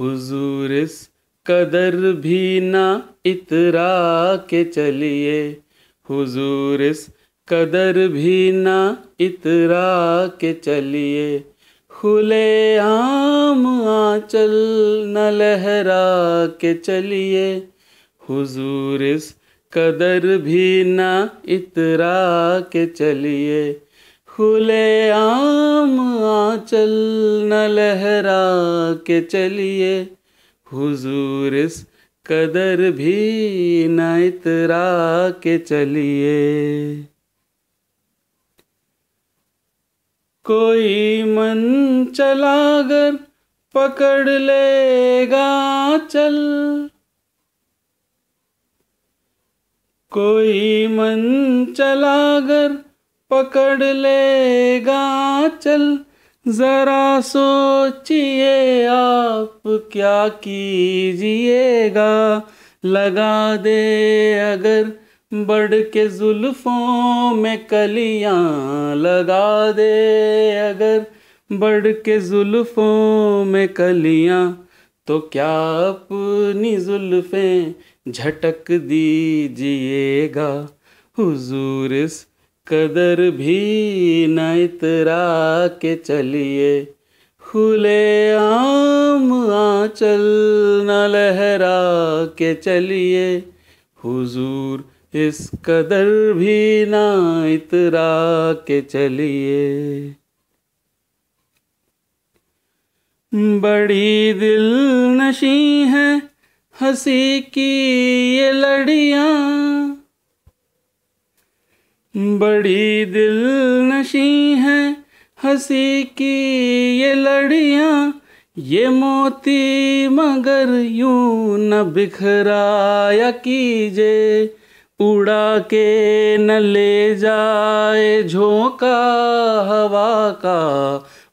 हुजूर इस कदर भी ना इतरा के चलिए हुजूर इस कदर भी ना इतरा के चलिए खुले आम आंचल न लहरा के चलिए हुजूर इस कदर भी न इतरा के चलिए खुले आम आंचल न लहरा के चलिए हुजूर इस कदर भी न इतरा के चलिए कोई मन चलागर पकड़ लेगा चल कोई मन चलागर पकड़ लेगा चल जरा सोचिए आप क्या कीजिएगा लगा दे अगर बढ़ के जुल्फों में कलियां लगा दे अगर बढ़ के जुल्फों में कलियां तो क्या अपनी जुल्फें झटक दीजिएगा हुजूर इस कदर भी न इतरा के चलिए खुले आम आंचल न लहरा के चलिए हुजूर इस कदर भी ना इतरा के चलिए बड़ी दिल नशी है हंसी की ये लड़िया बड़ी दिल नशी है हंसी की ये लड़िया ये मोती मगर यूं न बिखराया कीजे उड़ा के न ले जाए झोंका हवा का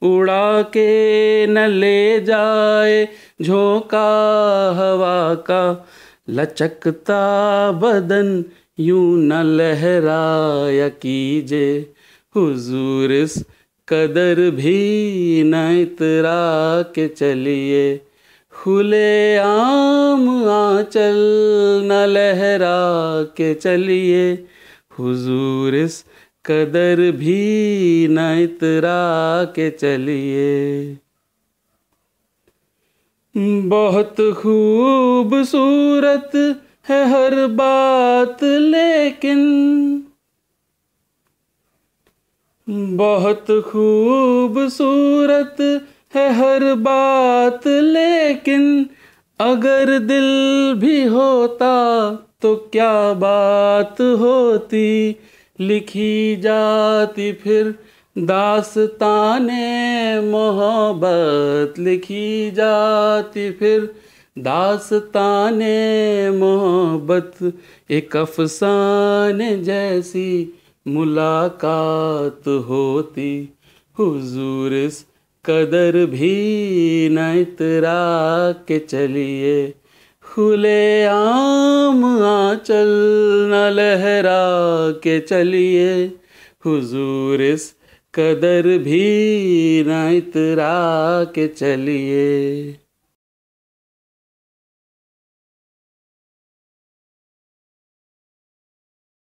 उड़ा के न ले जाए झोंका हवा का लचकता बदन यूं न लहराया कीजे हुजूर इस कदर भी न इतरा के चलिए खुले आम आंचल न लहरा के चलिए हुजूर इस कदर भी न इतरा के चलिए बहुत खूबसूरत है हर बात लेकिन बहुत खूबसूरत है हर बात लेकिन अगर दिल भी होता तो क्या बात होती लिखी जाती फिर दास्ताने मोहब्बत लिखी जाती फिर दास्ताने मोहब्बत एक अफसाने जैसी मुलाकात होती हुजूर इस कदर भी न इतरा के चलिए खुले आम आंचल न लहरा के चलिए हुजूर इस कदर भी न इतरा के चलिए